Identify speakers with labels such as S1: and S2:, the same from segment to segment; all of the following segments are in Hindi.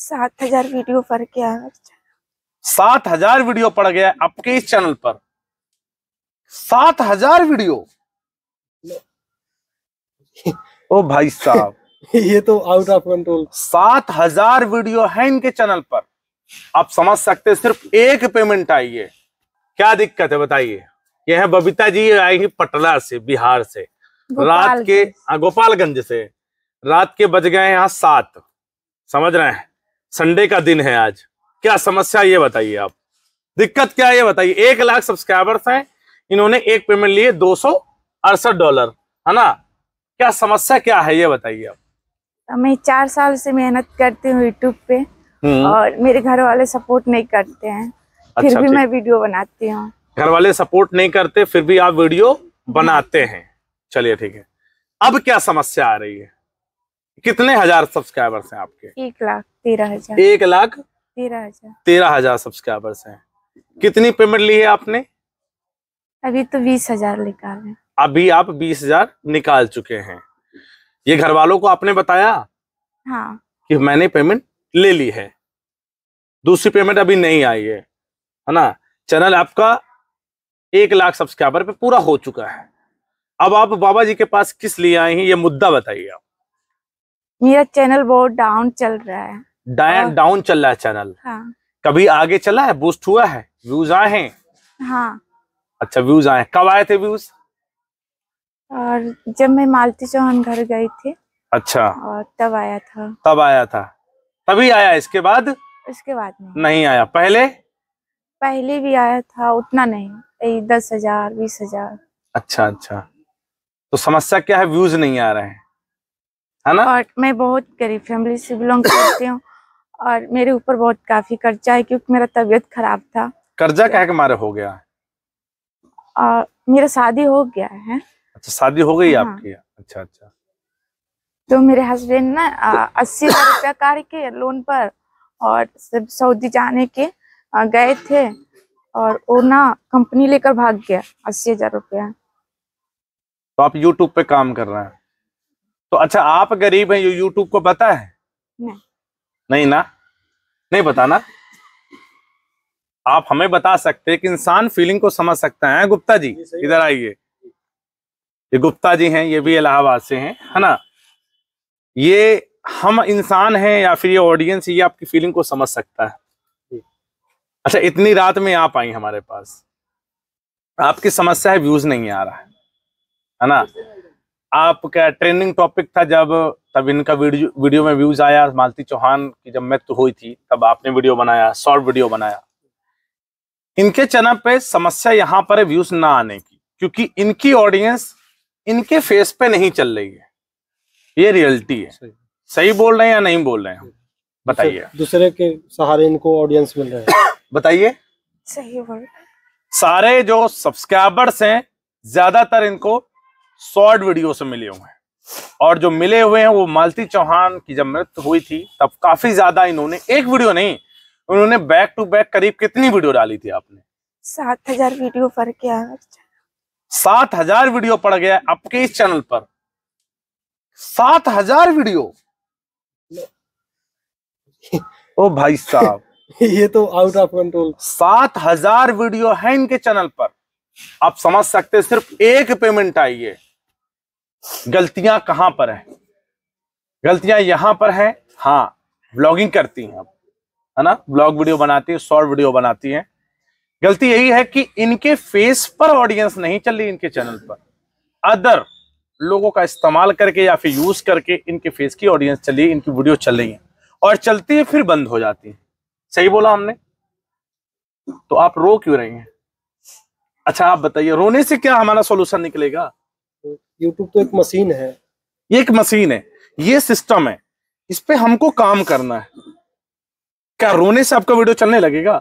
S1: सात हजार वीडियो पड़ गया
S2: सात हजार वीडियो पड़ गया आपके इस चैनल पर सात हजार वीडियो ओ भाई साहब ये तो आउट ऑफ कंट्रोल सात हजार वीडियो है इनके चैनल पर आप समझ सकते हैं सिर्फ एक पेमेंट आई है क्या दिक्कत है बताइए ये है बबीता जी आएंगी पटना से बिहार से रात के हाँ, गोपालगंज से रात के बज गए यहाँ सात समझ रहे हैं संडे का दिन है आज क्या समस्या ये बताइए आप दिक्कत क्या ये बताइए एक लाख सब्सक्राइबर्स हैं इन्होंने एक पेमेंट लिए दो सौ अड़सठ डॉलर है ना क्या समस्या क्या है ये बताइए आप
S1: मैं चार साल से मेहनत करती हूँ यूट्यूब पे
S2: हम्म। और
S1: मेरे घर वाले सपोर्ट नहीं करते हैं
S2: अच्छा, फिर भी मैं
S1: वीडियो बनाती हूँ
S2: घर वाले सपोर्ट नहीं करते फिर भी आप वीडियो बनाते हैं चलिए ठीक है अब क्या समस्या आ रही है कितने हजार सब्सक्राइबर्स हैं आपके
S1: एक लाख तेरह हजार एक लाख तेरह हजार
S2: तेरह हजार सब्सक्राइबर्स हैं कितनी पेमेंट ली है आपने
S1: अभी तो बीस हजार निकाल
S2: अभी आप बीस हजार निकाल चुके हैं ये घर वालों को आपने बताया हाँ कि मैंने पेमेंट ले ली है दूसरी पेमेंट अभी नहीं आई है है ना चैनल आपका एक लाख सब्सक्राइबर पे पूरा हो चुका है अब आप बाबा जी के पास किस लिए आए हैं ये मुद्दा बताइए आप
S1: मेरा चैनल बहुत डाउन चल रहा है
S2: डाउन डाउन चल रहा है चैनल हाँ। कभी आगे चला है बूस्ट हुआ है व्यूज आए हैं हाँ अच्छा व्यूज आए कब आए थे व्यूज
S1: और जब मैं मालती चौहान घर गई थी अच्छा और तब आया था
S2: तब आया था तभी आया इसके बाद
S1: इसके बाद नहीं,
S2: नहीं आया पहले
S1: पहले भी आया था उतना नहीं दस हजार बीस हजार
S2: अच्छा अच्छा तो समस्या क्या है व्यूज नहीं आ रहे हैं
S1: है ना और मैं बहुत गरीब फैमिली से बिलोंग करती हूँ और मेरे ऊपर बहुत काफी कर्जा है क्योंकि मेरा तबीयत खराब था
S2: कर्जा क्या मारे हो गया
S1: और मेरा शादी हो गया है
S2: अच्छा शादी हो गई हाँ। आपकी अच्छा अच्छा
S1: तो मेरे हस्बैंड ना अस्सी हजार रुपया कार के लोन पर और सऊदी जाने के गए थे और वो ना कंपनी लेकर भाग गया अस्सी हजार रुपया
S2: तो आप यूट्यूब पे काम कर रहे हैं तो अच्छा आप गरीब हैं ये यूट्यूब को पता है नहीं नहीं ना नहीं बताना आप हमें बता सकते हैं कि इंसान फीलिंग को समझ सकता है गुप्ता जी इधर आइए ये गुप्ता जी हैं ये भी इलाहाबाद से हैं है ना ये हम इंसान हैं या फिर ये ऑडियंस ये आपकी फीलिंग को समझ सकता है अच्छा इतनी रात में आप आई हमारे पास आपकी समस्या है व्यूज नहीं आ रहा है ना आपका ट्रेनिंग टॉपिक था जब तब इनका वीडियो वीडियो में व्यूज आया मालती चौहान की जब मृत्यु हुई थी तब आपने वीडियो बनाया शॉर्ट वीडियो बनाया इनके चैनल पे समस्या यहाँ पर है व्यूज ना आने की क्योंकि इनकी ऑडियंस इनके फेस पे नहीं चल रही है ये रियलिटी है सही, सही बोल रहे हैं या नहीं बोल रहे हैं बताइए दूसरे के सहारे इनको ऑडियंस मिल रहे बताइए सही बोल सारे जो सब्सक्राइबर्स हैं ज्यादातर इनको शॉर्ट वीडियो से मिले हुए हैं और जो मिले हुए हैं वो मालती चौहान की जब मृत्यु हुई थी तब काफी ज्यादा इन्होंने एक वीडियो नहीं उन्होंने बैक टू बैक करीब कितनी वीडियो डाली थी आपने
S1: सात हजार वीडियो पर गया
S2: सात हजार वीडियो पड़ गया आपके इस चैनल पर सात हजार वीडियो ओ भाई साहब ये तो आउट ऑफ कंट्रोल सात हजार वीडियो है इनके चैनल पर आप समझ सकते सिर्फ एक पेमेंट आई है गलतियां कहां पर हैं गलतियां यहां पर हैं हाँ ब्लॉगिंग करती हैं आप है ना ब्लॉग वीडियो बनाती है शॉर्ट वीडियो बनाती है गलती यही है कि इनके फेस पर ऑडियंस नहीं चल रही इनके चैनल पर अदर लोगों का इस्तेमाल करके या फिर यूज करके इनके फेस की ऑडियंस चली इनकी वीडियो चल रही है और चलती है फिर बंद हो जाती है सही बोला हमने तो आप रो क्यों रही हैं अच्छा आप बताइए रोने से क्या हमारा सोल्यूशन निकलेगा यूट्यूब तो एक मशीन है ये एक मशीन है ये सिस्टम है इस पे हमको काम करना है क्या रोने से आपका वीडियो चलने लगेगा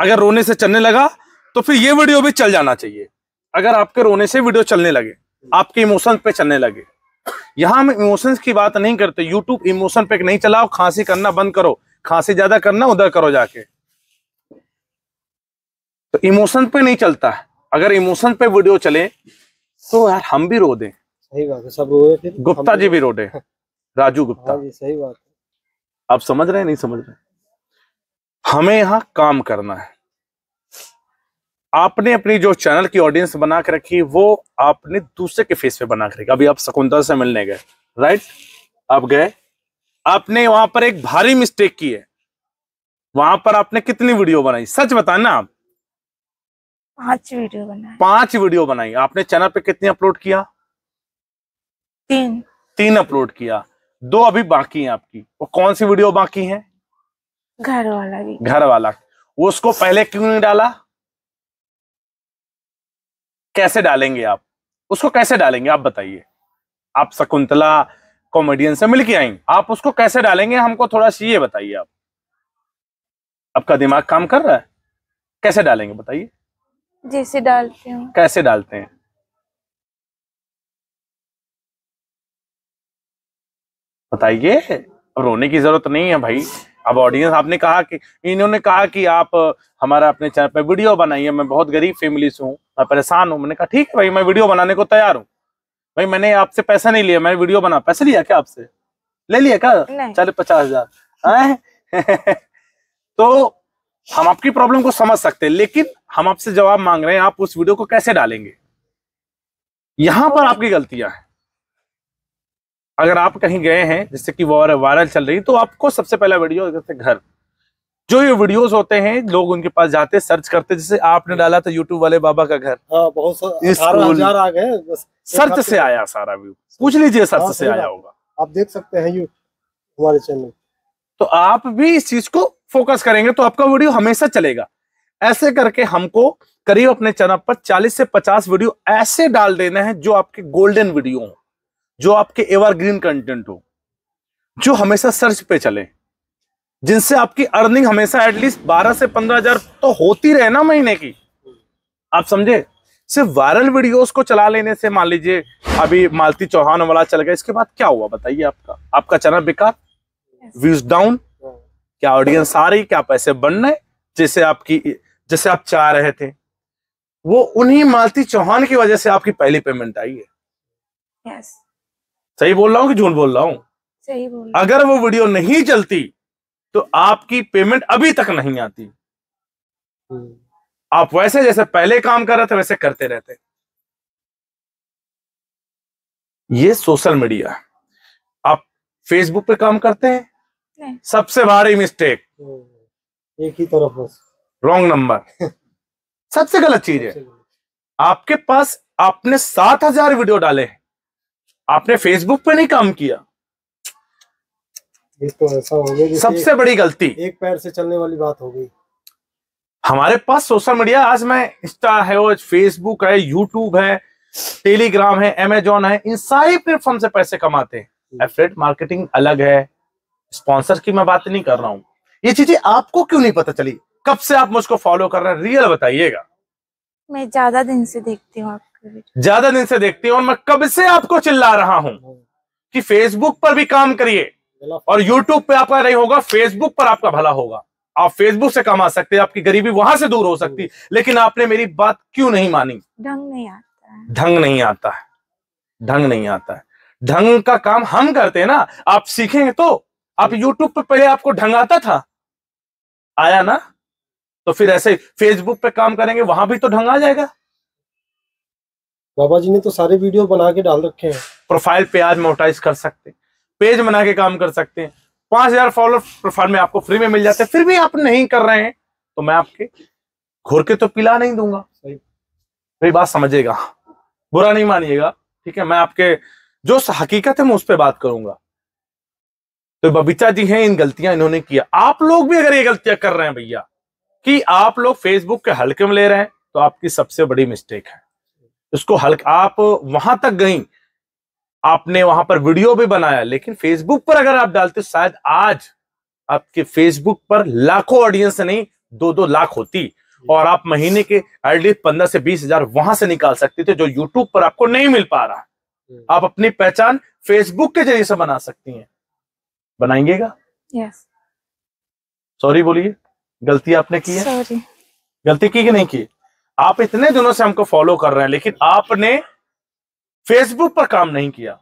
S2: अगर रोने से चलने लगा तो फिर ये वीडियो भी चल जाना चाहिए अगर आपके रोने से वीडियो चलने लगे आपके इमोशन पे चलने लगे यहां हम इमोशंस की बात नहीं करते यूट्यूब इमोशन पे नहीं चलाओ खांसी करना बंद करो खांसी ज्यादा करना उधर करो जाके तो इमोशन पे नहीं चलता अगर इमोशन पे वीडियो चले तो यार हम भी रो दे सही बात है सब रोए तो गुप्ता जी भी रो दे राजू गुप्ता हाँ जी सही बात है आप समझ रहे हैं नहीं समझ रहे हमें यहाँ काम करना है आपने अपनी जो चैनल की ऑडियंस बना के रखी वो आपने दूसरे के फेस पे बना के रखी अभी आप शकुंतला से मिलने गए राइट आप गए आपने वहां पर एक भारी मिस्टेक की है वहां पर आपने कितनी वीडियो बनाई सच बताना आप
S1: पांच वीडियो बनाई
S2: पांच वीडियो बनाई आपने चैनल पे कितने अपलोड किया तीन तीन अपलोड किया दो अभी बाकी है आपकी और कौन सी वीडियो बाकी है
S1: घर वाला भी
S2: घर वाला उसको पहले क्यों नहीं डाला कैसे डालेंगे आप उसको कैसे डालेंगे आप बताइए आप शकुंतला कॉमेडियन से मिलके आई आप उसको कैसे डालेंगे हमको थोड़ा सा ये बताइए आप आपका दिमाग काम कर रहा है कैसे डालेंगे बताइए
S1: जैसे डालते हैं
S2: कैसे डालते हैं बताइए अब रोने की जरूरत नहीं है भाई अब ऑडियंस आपने कहा कि इन्होंने कहा कि आप हमारा अपने चैनल पर वीडियो बनाइए मैं बहुत गरीब फैमिली से हूँ मैं परेशान हूँ मैंने कहा ठीक है भाई मैं वीडियो बनाने को तैयार हूँ भाई मैंने आपसे पैसा नहीं लिया मैं वीडियो बना पैसा लिया क्या आपसे ले लिया क्या चले पचास हजार तो हम आपकी प्रॉब्लम को समझ सकते हैं लेकिन हम आपसे जवाब मांग रहे हैं आप उस वीडियो को कैसे डालेंगे यहां पर आपकी गलतियां हैं अगर आप कहीं गए हैं जैसे कि वॉर वायरल चल रही तो आपको सबसे पहला वीडियो जैसे घर जो ये वीडियोस होते हैं लोग उनके पास जाते सर्च करते जैसे आपने डाला था यूट्यूब वाले बाबा का घर हाँ, बहुत आ गए सर्च से आया सारा व्यू पूछ लीजिए सर्च हाँ, से आया होगा आप देख सकते हैं यू हमारे चैनल तो आप भी इस चीज को फोकस करेंगे तो आपका वीडियो हमेशा चलेगा ऐसे करके हमको करीब अपने चैनल पर 40 से 50 वीडियो ऐसे डाल देने हैं जो आपके गोल्डन वीडियो हो जो आपके एवरग्रीन कंटेंट हो जो हमेशा सर्च पे चले जिनसे आपकी अर्निंग हमेशा एटलीस्ट बारह से पंद्रह तो होती रहे ना महीने की आप समझे सिर्फ वायरल वीडियोस को चला लेने से मान लीजिए अभी मालती चौहान वाला चल गया इसके बाद क्या हुआ बताइए आपका आपका चैनल बेकार व्यूज डाउन क्या ऑडियंस आ रही क्या पैसे बन रहे जैसे आपकी जैसे आप चाह रहे थे वो उन्हीं मालती चौहान की वजह से आपकी पहली पेमेंट आई है yes. सही बोल रहा हूँ कि झूठ बोल रहा
S1: हूँ
S2: अगर वो वीडियो नहीं चलती तो आपकी पेमेंट अभी तक नहीं आती हम्म। आप वैसे जैसे पहले काम कर रहे थे वैसे करते रहते ये सोशल मीडिया आप फेसबुक पे काम करते हैं सबसे भारी मिस्टेक एक ही तरफ बस रॉन्ग नंबर सबसे गलत चीज है आपके पास आपने सात हजार वीडियो डाले हैं आपने फेसबुक पे नहीं काम किया तो ऐसा हो गया सबसे बड़ी गलती एक पैर से चलने वाली बात हो गई हमारे पास सोशल मीडिया आज मैं इंस्टा है फेसबुक है यूट्यूब है टेलीग्राम है अमेजोन है इन सारे प्लेटफॉर्म से पैसे कमाते हैं एफिलेट मार्केटिंग अलग है स्पॉन्सर की मैं बात नहीं कर रहा हूं ये चीजें आपको क्यों नहीं पता चली कब से आप मुझको फॉलो कर रहे हैं रियल बताइएगा
S1: मैं ज्यादा दिन से देखती हूँ आपको
S2: ज्यादा दिन से देखती हूँ और मैं कब से आपको चिल्ला रहा हूँ कि फेसबुक पर भी काम करिए और यूट्यूब पे आपका नहीं होगा फेसबुक पर आपका भला होगा आप फेसबुक से कमा सकते हैं आपकी गरीबी वहां से दूर हो सकती लेकिन आपने मेरी बात क्यों नहीं मानी
S1: ढंग नहीं आता
S2: ढंग नहीं आता है ढंग नहीं आता है ढंग का काम हम करते हैं ना आप सीखेंगे तो आप यूट्यूब पे पहले आपको ढंगाता था आया ना तो फिर ऐसे फेसबुक पे काम करेंगे वहां भी तो ढंगा जाएगा बाबा जी ने तो सारे वीडियो बना के डाल रखे हैं प्रोफाइल पे आज मोटाइज कर सकते हैं पेज बना के काम कर सकते हैं पांच हजार फॉलोअर प्रोफाइल में आपको फ्री में मिल जाते हैं फिर भी आप नहीं कर रहे हैं तो मैं आपके घोर के तो पिला नहीं दूंगा सही बात समझिएगा बुरा नहीं मानिएगा ठीक है मैं आपके जो हकीकत है मैं उस पर बात करूंगा तो बबीचा जी हैं इन गलतियां इन्होंने किया आप लोग भी अगर ये गलतियां कर रहे हैं भैया कि आप लोग फेसबुक के हल्के में ले रहे हैं तो आपकी सबसे बड़ी मिस्टेक है उसको हल्का आप वहां तक गई आपने वहां पर वीडियो भी बनाया लेकिन फेसबुक पर अगर आप डालते शायद आज आपके फेसबुक पर लाखों ऑडियंस नहीं दो दो लाख होती और आप महीने के एटलीस्ट पंद्रह से बीस हजार वहां से निकाल सकते थे जो यूट्यूब पर आपको नहीं मिल पा रहा हम्म। आप अपनी पहचान फेसबुक के जरिए से बना सकती हैं बनाएंगेगा यस सॉरी बोलिए गलती आपने की है सॉरी गलती की कि नहीं की आप इतने दिनों से हमको फॉलो कर रहे हैं लेकिन आपने फेसबुक पर काम नहीं किया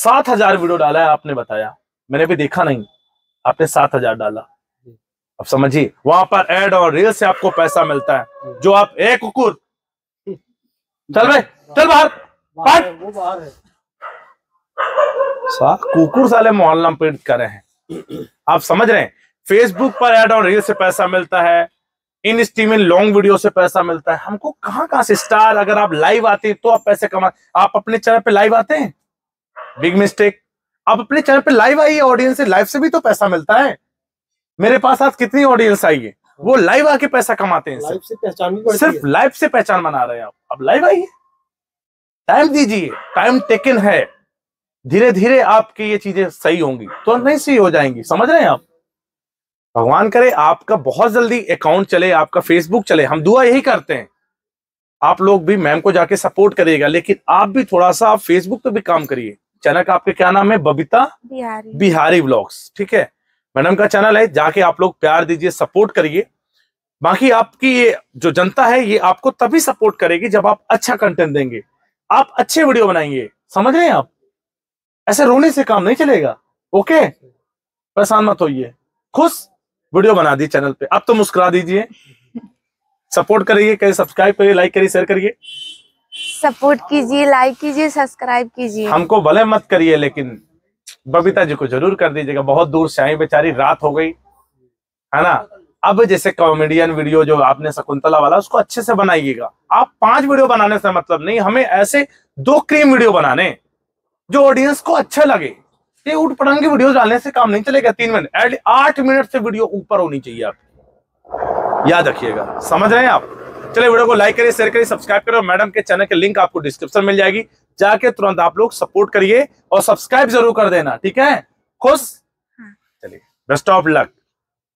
S2: सात हजार वीडियो डाला है आपने बताया मैंने भी देखा नहीं आपने सात हजार डाला अब समझिए वहां पर एड और रील से आपको पैसा मिलता है जो आप एक कुकुर चल भाई चल बाहर बाहर वो बाहर है कुकुर साले मोहल्ला पेंट कर रहे हैं आप समझ रहे हैं फेसबुक पर एड ऑन रील से पैसा मिलता है इन स्ट्रीमिंग लॉन्ग वीडियो से पैसा मिलता है हमको कहाँ कहाँ से स्टार अगर आप लाइव आते हैं तो आप पैसे कमा आप अपने चैनल पे लाइव आते हैं बिग मिस्टेक आप अपने चैनल पे लाइव आइए ऑडियंस से लाइव से भी तो पैसा मिलता है मेरे पास आज कितनी ऑडियंस आई है वो लाइव आके पैसा कमाते हैं लाइव से पहचान सिर्फ लाइव से पहचान बना रहे हैं आप अब लाइव आइए टाइम दीजिए टाइम टेकन है धीरे धीरे आपकी ये चीजें सही होंगी तो नहीं सही हो जाएंगी समझ रहे हैं आप भगवान करे आपका बहुत जल्दी अकाउंट चले आपका फेसबुक चले हम दुआ यही करते हैं आप लोग भी मैम को जाके सपोर्ट करिएगा लेकिन आप भी थोड़ा सा आप फेसबुक पे भी काम करिए चैनल का आपके क्या नाम है बबीता बिहारी बिहारी ब्लॉग्स ठीक है मैडम का चैनल है जाके आप लोग प्यार दीजिए सपोर्ट करिए बाकी आपकी ये जो जनता है ये आपको तभी सपोर्ट करेगी जब आप अच्छा कंटेंट देंगे आप अच्छे वीडियो बनाएंगे समझ रहे हैं आप ऐसे रोने से काम नहीं चलेगा ओके परेशान मत होइए खुश वीडियो बना दी चैनल पे अब तो मुस्कुरा दीजिए सपोर्ट करिए करिए सब्सक्राइब करिए लाइक करिए शेयर करिए
S1: सपोर्ट कीजिए लाइक कीजिए सब्सक्राइब कीजिए हमको
S2: भले मत करिए लेकिन बबीता जी को जरूर कर दीजिएगा बहुत दूर से आई बेचारी रात हो गई है ना अब जैसे कॉमेडियन वीडियो जो आपने शकुंतला वाला उसको अच्छे से बनाइएगा आप पांच वीडियो बनाने से मतलब नहीं हमें ऐसे दो क्रीम वीडियो बनाने जो ऑडियंस को अच्छा लगे ये उठ पटांग की वीडियो डालने से काम नहीं चलेगा तीन मिनट एट आठ मिनट से वीडियो ऊपर होनी चाहिए आपकी याद रखिएगा समझ रहे हैं आप चले वीडियो को लाइक करिए शेयर करिए सब्सक्राइब करिए मैडम के चैनल के लिंक आपको डिस्क्रिप्शन मिल जाएगी जाके तुरंत आप लोग सपोर्ट करिए और सब्सक्राइब जरूर कर देना ठीक है खुश हाँ। चलिए बेस्ट ऑफ लक